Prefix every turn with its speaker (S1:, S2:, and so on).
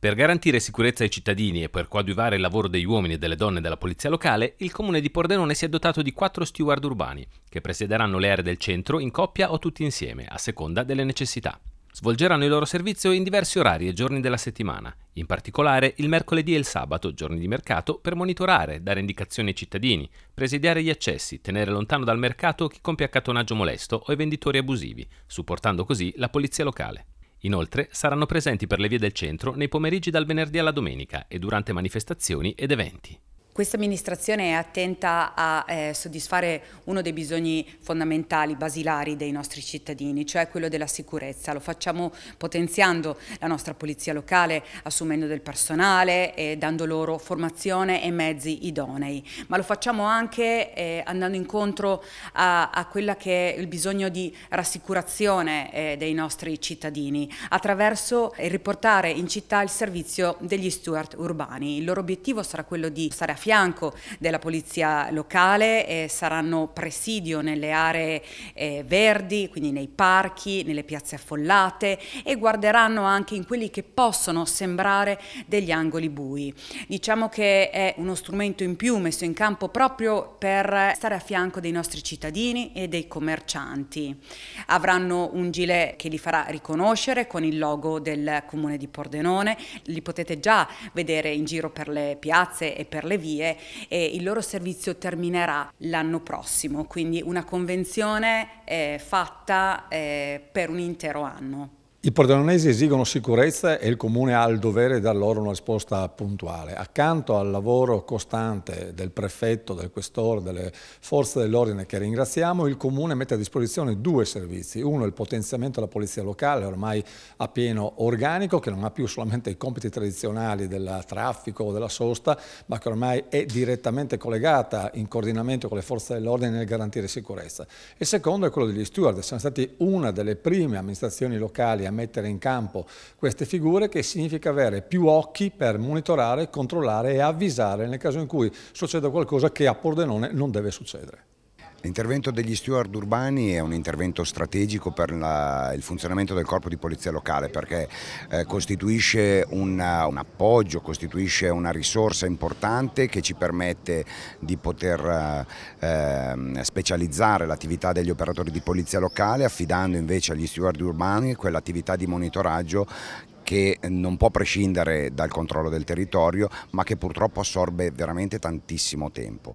S1: Per garantire sicurezza ai cittadini e per coadiuvare il lavoro degli uomini e delle donne della polizia locale, il comune di Pordenone si è dotato di quattro steward urbani, che presiederanno le aree del centro in coppia o tutti insieme, a seconda delle necessità. Svolgeranno il loro servizio in diversi orari e giorni della settimana, in particolare il mercoledì e il sabato, giorni di mercato, per monitorare, dare indicazioni ai cittadini, presidiare gli accessi, tenere lontano dal mercato chi compie accattonaggio molesto o i venditori abusivi, supportando così la polizia locale. Inoltre saranno presenti per le vie del centro nei pomeriggi dal venerdì alla domenica e durante manifestazioni ed eventi.
S2: Questa amministrazione è attenta a eh, soddisfare uno dei bisogni fondamentali, basilari dei nostri cittadini, cioè quello della sicurezza. Lo facciamo potenziando la nostra polizia locale, assumendo del personale e dando loro formazione e mezzi idonei, ma lo facciamo anche eh, andando incontro a, a quella che è il bisogno di rassicurazione eh, dei nostri cittadini attraverso riportare in città il servizio degli steward urbani. Il loro obiettivo sarà quello di stare a fianco fianco della polizia locale, eh, saranno presidio nelle aree eh, verdi, quindi nei parchi, nelle piazze affollate e guarderanno anche in quelli che possono sembrare degli angoli bui. Diciamo che è uno strumento in più messo in campo proprio per stare a fianco dei nostri cittadini e dei commercianti. Avranno un gilet che li farà riconoscere con il logo del comune di Pordenone, li potete già vedere in giro per le piazze e per le vie librerie e il loro servizio terminerà l'anno prossimo, quindi una convenzione eh, fatta eh, per un intero anno.
S3: I pordenonesi esigono sicurezza e il Comune ha il dovere di dar loro una risposta puntuale. Accanto al lavoro costante del prefetto, del questore, delle forze dell'ordine che ringraziamo, il Comune mette a disposizione due servizi. Uno è il potenziamento della polizia locale, ormai a pieno organico, che non ha più solamente i compiti tradizionali del traffico o della sosta, ma che ormai è direttamente collegata in coordinamento con le forze dell'ordine nel garantire sicurezza. Il secondo è quello degli steward. Siamo stati una delle prime amministrazioni locali a mettere in campo queste figure che significa avere più occhi per monitorare, controllare e avvisare nel caso in cui succeda qualcosa che a Pordenone non deve succedere.
S4: L'intervento degli steward urbani è un intervento strategico per la, il funzionamento del corpo di polizia locale perché eh, costituisce una, un appoggio, costituisce una risorsa importante che ci permette di poter eh, ehm, specializzare l'attività degli operatori di polizia locale affidando invece agli steward urbani quell'attività di monitoraggio che non può prescindere dal controllo del territorio ma che purtroppo assorbe veramente tantissimo tempo.